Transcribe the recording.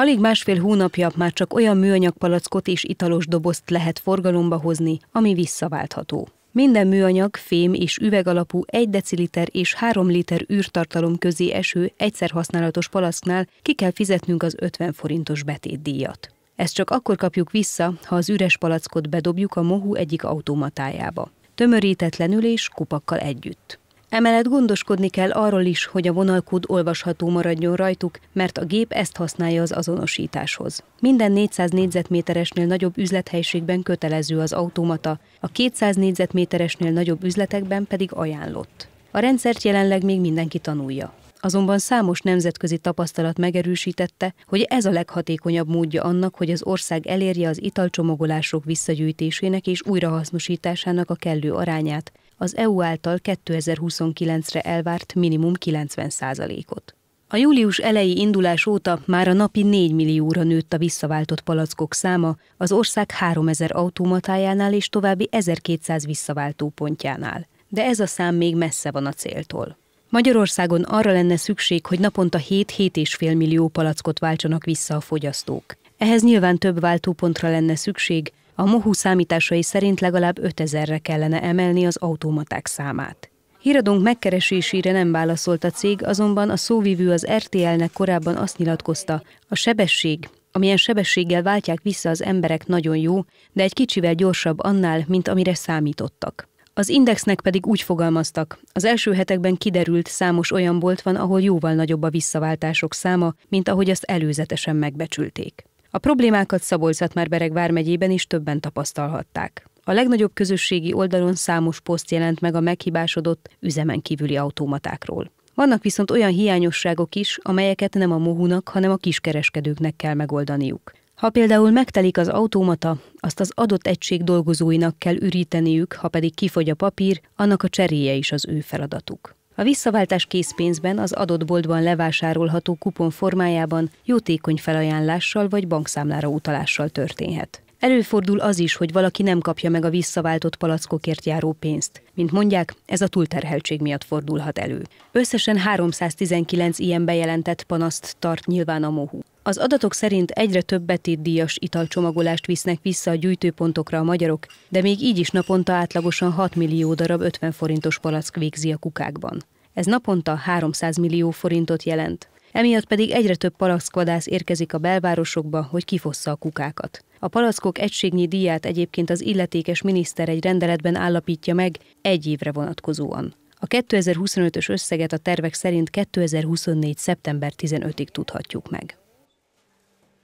Alig másfél hónapja már csak olyan műanyagpalackot és italos dobozt lehet forgalomba hozni, ami visszaváltható. Minden műanyag, fém és üveg alapú 1 deciliter és 3 liter űrtartalom közé eső egyszer használatos palacknál ki kell fizetnünk az 50 forintos betétdíjat. Ezt csak akkor kapjuk vissza, ha az üres palackot bedobjuk a Mohu egyik automatájába. Tömörítetlenül és kupakkal együtt. Emellett gondoskodni kell arról is, hogy a vonalkód olvasható maradjon rajtuk, mert a gép ezt használja az azonosításhoz. Minden 400 négyzetméteresnél nagyobb üzlethelyiségben kötelező az automata, a 200 négyzetméteresnél nagyobb üzletekben pedig ajánlott. A rendszert jelenleg még mindenki tanulja. Azonban számos nemzetközi tapasztalat megerősítette, hogy ez a leghatékonyabb módja annak, hogy az ország elérje az italcsomagolások visszagyűjtésének és újrahasznosításának a kellő arányát, az EU által 2029-re elvárt minimum 90%-ot. A július elejé indulás óta már a napi 4 millióra nőtt a visszaváltott palackok száma az ország 3000 automatájánál és további 1200 visszaváltó pontjánál. De ez a szám még messze van a céltól. Magyarországon arra lenne szükség, hogy naponta 7-7,5 millió palackot váltsanak vissza a fogyasztók. Ehhez nyilván több váltópontra lenne szükség, a Mohu számításai szerint legalább 5000-re kellene emelni az automaták számát. Híradónk megkeresésére nem válaszolt a cég, azonban a szóvivő az RTL-nek korábban azt nyilatkozta, a sebesség, amilyen sebességgel váltják vissza az emberek nagyon jó, de egy kicsivel gyorsabb annál, mint amire számítottak. Az indexnek pedig úgy fogalmaztak, az első hetekben kiderült számos olyan bolt van, ahol jóval nagyobb a visszaváltások száma, mint ahogy azt előzetesen megbecsülték. A problémákat Szabolcs-Szatmár-Bereg vármegyében is többen tapasztalhatták. A legnagyobb közösségi oldalon számos poszt jelent meg a meghibásodott, üzemen kívüli automatákról. Vannak viszont olyan hiányosságok is, amelyeket nem a mohunak, hanem a kiskereskedőknek kell megoldaniuk. Ha például megtelik az automata, azt az adott egység dolgozóinak kell üríteniük, ha pedig kifogy a papír, annak a cseréje is az ő feladatuk. A visszaváltás készpénzben az adott boltban levásárolható kupon formájában jótékony felajánlással vagy bankszámlára utalással történhet. Előfordul az is, hogy valaki nem kapja meg a visszaváltott palackokért járó pénzt. Mint mondják, ez a túlterheltség miatt fordulhat elő. Összesen 319 ilyen bejelentett panaszt tart nyilván a MOHU. Az adatok szerint egyre több betétdíjas italcsomagolást visznek vissza a gyűjtőpontokra a magyarok, de még így is naponta átlagosan 6 millió darab 50 forintos palack végzi a kukákban. Ez naponta 300 millió forintot jelent. Emiatt pedig egyre több palackvadász érkezik a belvárosokba, hogy kifossza a kukákat. A palackok egységnyi díját egyébként az illetékes miniszter egy rendeletben állapítja meg egy évre vonatkozóan. A 2025-ös összeget a tervek szerint 2024. szeptember 15-ig tudhatjuk meg.